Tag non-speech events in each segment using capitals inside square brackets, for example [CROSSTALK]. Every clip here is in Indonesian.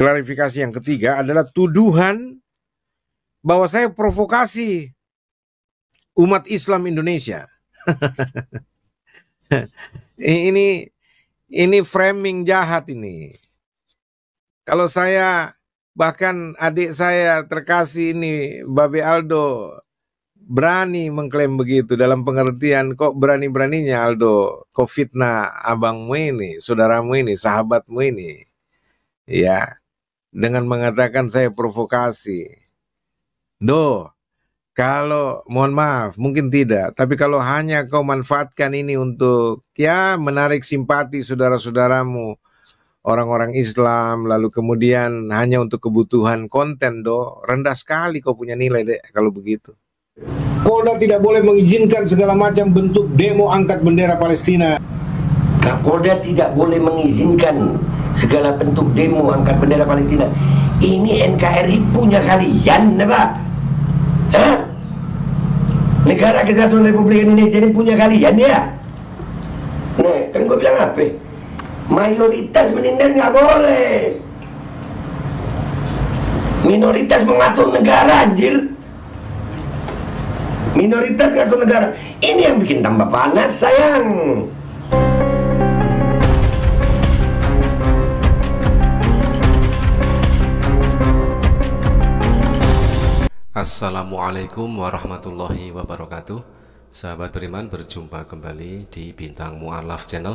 Klarifikasi yang ketiga adalah tuduhan bahwa saya provokasi umat Islam Indonesia. [LAUGHS] ini ini framing jahat ini. Kalau saya bahkan adik saya terkasih ini Babe Aldo berani mengklaim begitu dalam pengertian kok berani-beraninya Aldo kok fitnah abangmu ini, saudaramu ini, sahabatmu ini. Ya dengan mengatakan saya provokasi. Do, kalau mohon maaf, mungkin tidak, tapi kalau hanya kau manfaatkan ini untuk ya menarik simpati saudara-saudaramu orang-orang Islam lalu kemudian hanya untuk kebutuhan konten do, rendah sekali kau punya nilai deh kalau begitu. Polda tidak boleh mengizinkan segala macam bentuk demo angkat bendera Palestina. Kapolda nah, tidak boleh mengizinkan segala bentuk demo angkat bendera Palestina ini NKRI punya kalian apa? Negara Kesatuan Republik Indonesia ini punya kalian ya? Nah, kan gue bilang apa? Mayoritas menindas nggak boleh. Minoritas mengatur negara, anjir. Minoritas mengatur negara. Ini yang bikin tambah panas, sayang. Assalamualaikum warahmatullahi wabarakatuh Sahabat beriman berjumpa kembali di Bintang Mu'alaf Channel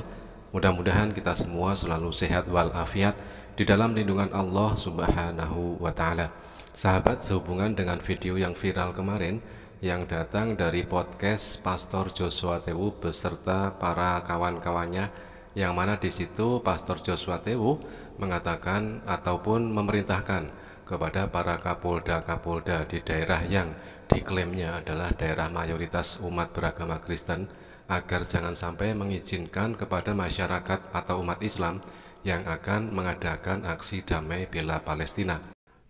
Mudah-mudahan kita semua selalu sehat walafiat Di dalam lindungan Allah subhanahu wa ta'ala Sahabat sehubungan dengan video yang viral kemarin Yang datang dari podcast Pastor Joshua Tewu Beserta para kawan-kawannya Yang mana di situ Pastor Joshua Tewu mengatakan ataupun memerintahkan kepada para kapolda-kapolda di daerah yang diklaimnya adalah daerah mayoritas umat beragama Kristen agar jangan sampai mengizinkan kepada masyarakat atau umat Islam yang akan mengadakan aksi damai bela Palestina.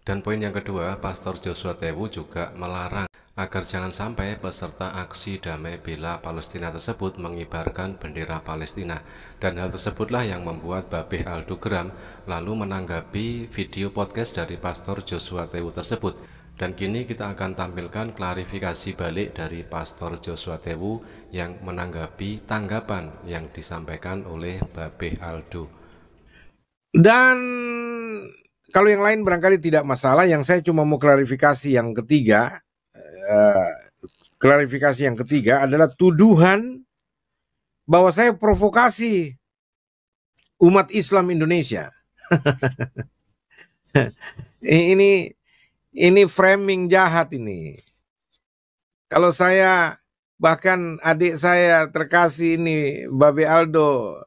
Dan poin yang kedua, Pastor Joshua Tewu juga melarang agar jangan sampai peserta aksi damai bela Palestina tersebut mengibarkan bendera Palestina. Dan hal tersebutlah yang membuat Babeh Aldugram lalu menanggapi video podcast dari Pastor Joshua Tewu tersebut. Dan kini kita akan tampilkan klarifikasi balik dari Pastor Joshua Tewu yang menanggapi tanggapan yang disampaikan oleh Babeh Aldo. Dan kalau yang lain barangkali tidak masalah, yang saya cuma mau klarifikasi yang ketiga, Eh, klarifikasi yang ketiga adalah tuduhan bahwa saya provokasi umat Islam Indonesia. [LAUGHS] ini ini framing jahat ini. Kalau saya bahkan adik saya terkasih ini Babe Aldo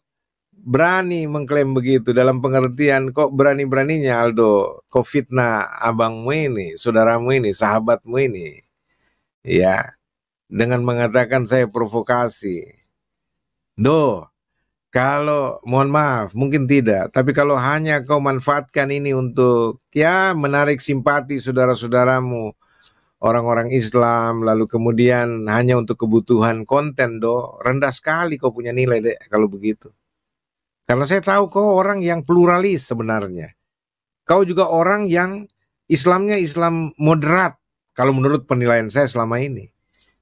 berani mengklaim begitu dalam pengertian kok berani-beraninya Aldo kok fitnah abangmu ini, saudaramu ini, sahabatmu ini ya dengan mengatakan saya provokasi. Do, kalau mohon maaf mungkin tidak, tapi kalau hanya kau manfaatkan ini untuk ya menarik simpati saudara-saudaramu orang-orang Islam lalu kemudian hanya untuk kebutuhan konten do, rendah sekali kau punya nilai deh kalau begitu. Karena saya tahu kau orang yang pluralis sebenarnya. Kau juga orang yang Islamnya Islam moderat kalau menurut penilaian saya selama ini.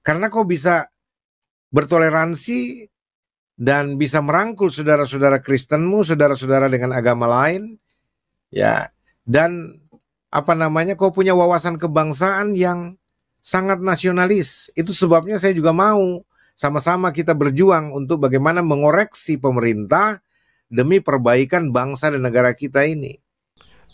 Karena kau bisa bertoleransi dan bisa merangkul saudara-saudara Kristenmu, saudara-saudara dengan agama lain, ya, dan apa namanya, kau punya wawasan kebangsaan yang sangat nasionalis. Itu sebabnya saya juga mau sama-sama kita berjuang untuk bagaimana mengoreksi pemerintah demi perbaikan bangsa dan negara kita ini.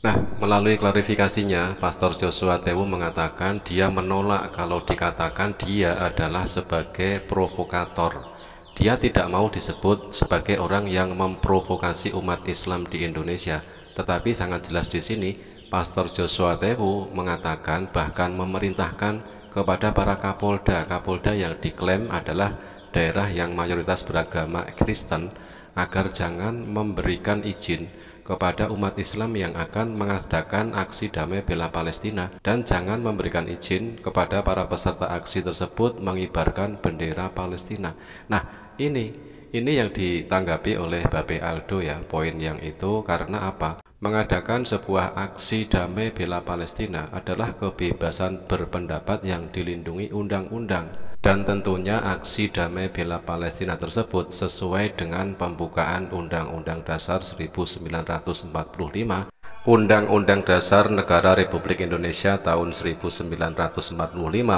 Nah, melalui klarifikasinya, Pastor Joshua Tewu mengatakan dia menolak kalau dikatakan dia adalah sebagai provokator. Dia tidak mau disebut sebagai orang yang memprovokasi umat Islam di Indonesia. Tetapi sangat jelas di sini, Pastor Joshua Tewu mengatakan bahkan memerintahkan kepada para kapolda, kapolda yang diklaim adalah daerah yang mayoritas beragama Kristen agar jangan memberikan izin kepada umat Islam yang akan mengadakan aksi damai bela Palestina dan jangan memberikan izin kepada para peserta aksi tersebut mengibarkan bendera Palestina. Nah, ini ini yang ditanggapi oleh Babe Aldo ya, poin yang itu karena apa? Mengadakan sebuah aksi damai bela Palestina adalah kebebasan berpendapat yang dilindungi undang-undang dan tentunya aksi damai bela Palestina tersebut sesuai dengan pembukaan Undang-Undang Dasar 1945 Undang-Undang Dasar Negara Republik Indonesia tahun 1945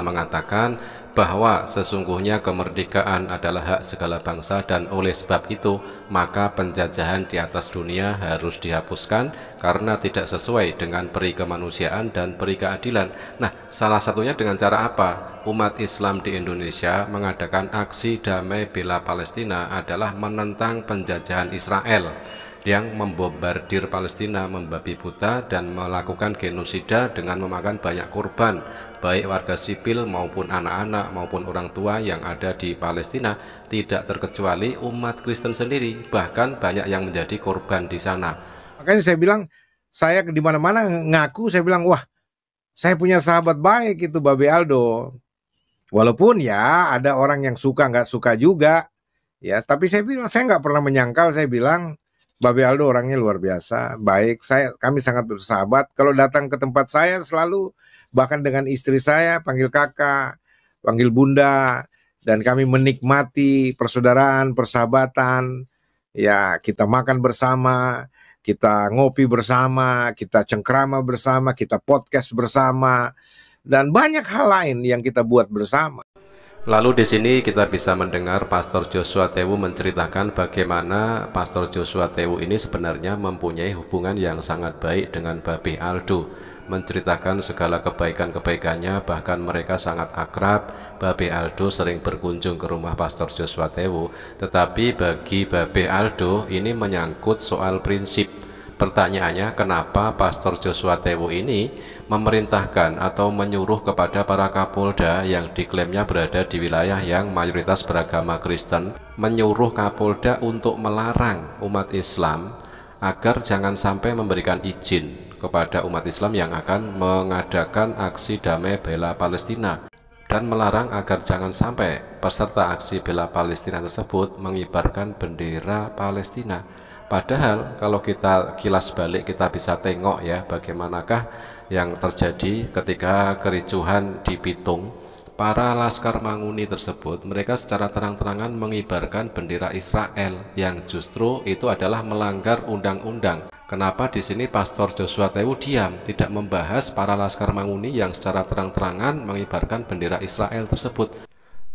mengatakan bahwa sesungguhnya kemerdekaan adalah hak segala bangsa dan oleh sebab itu maka penjajahan di atas dunia harus dihapuskan karena tidak sesuai dengan peri kemanusiaan dan peri keadilan. Nah, salah satunya dengan cara apa? Umat Islam di Indonesia mengadakan aksi damai bela Palestina adalah menentang penjajahan Israel yang membombardir Palestina membabi buta dan melakukan genosida dengan memakan banyak korban baik warga sipil maupun anak-anak maupun orang tua yang ada di Palestina tidak terkecuali umat Kristen sendiri bahkan banyak yang menjadi korban di sana makanya saya bilang saya di mana-mana ngaku saya bilang wah saya punya sahabat baik itu Babe Aldo walaupun ya ada orang yang suka nggak suka juga ya tapi saya bilang saya nggak pernah menyangkal saya bilang Babe Aldo orangnya luar biasa, baik. Saya kami sangat bersahabat. Kalau datang ke tempat saya selalu bahkan dengan istri saya panggil kakak, panggil bunda dan kami menikmati persaudaraan, persahabatan. Ya, kita makan bersama, kita ngopi bersama, kita cengkrama bersama, kita podcast bersama dan banyak hal lain yang kita buat bersama. Lalu di sini kita bisa mendengar Pastor Joshua Tewu menceritakan bagaimana Pastor Joshua Tewu ini sebenarnya mempunyai hubungan yang sangat baik dengan Babe Aldo menceritakan segala kebaikan-kebaikannya bahkan mereka sangat akrab Babe Aldo sering berkunjung ke rumah Pastor Joshua Tewu tetapi bagi Babe Aldo ini menyangkut soal prinsip Pertanyaannya, kenapa Pastor Joshua Tewu ini memerintahkan atau menyuruh kepada para kapolda yang diklaimnya berada di wilayah yang mayoritas beragama Kristen, menyuruh kapolda untuk melarang umat Islam agar jangan sampai memberikan izin kepada umat Islam yang akan mengadakan aksi damai bela Palestina dan melarang agar jangan sampai peserta aksi bela Palestina tersebut mengibarkan bendera Palestina Padahal kalau kita kilas balik kita bisa tengok ya bagaimanakah yang terjadi ketika kericuhan di Pitung. Para Laskar Manguni tersebut mereka secara terang-terangan mengibarkan bendera Israel yang justru itu adalah melanggar undang-undang. Kenapa di sini Pastor Joshua Tewu diam tidak membahas para Laskar Manguni yang secara terang-terangan mengibarkan bendera Israel tersebut?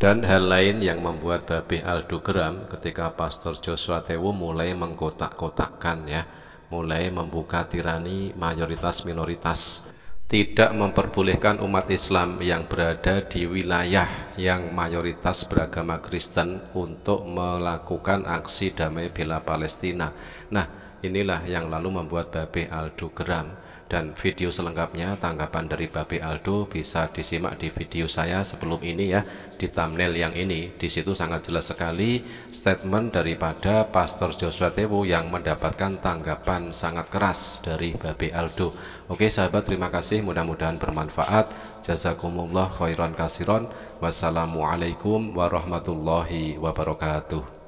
dan hal lain yang membuat Babi Aldo geram ketika Pastor Joshua Tewo mulai mengkotak-kotakkan ya, mulai membuka tirani mayoritas minoritas, tidak memperbolehkan umat Islam yang berada di wilayah yang mayoritas beragama Kristen untuk melakukan aksi damai bela Palestina. Nah, inilah yang lalu membuat Babi Aldo geram dan video selengkapnya tanggapan dari Babe Aldo bisa disimak di video saya sebelum ini ya di thumbnail yang ini di situ sangat jelas sekali statement daripada Pastor Joshua Tewu yang mendapatkan tanggapan sangat keras dari Babe Aldo Oke sahabat terima kasih mudah-mudahan bermanfaat jazakumullah khairan kasiron wassalamualaikum warahmatullahi wabarakatuh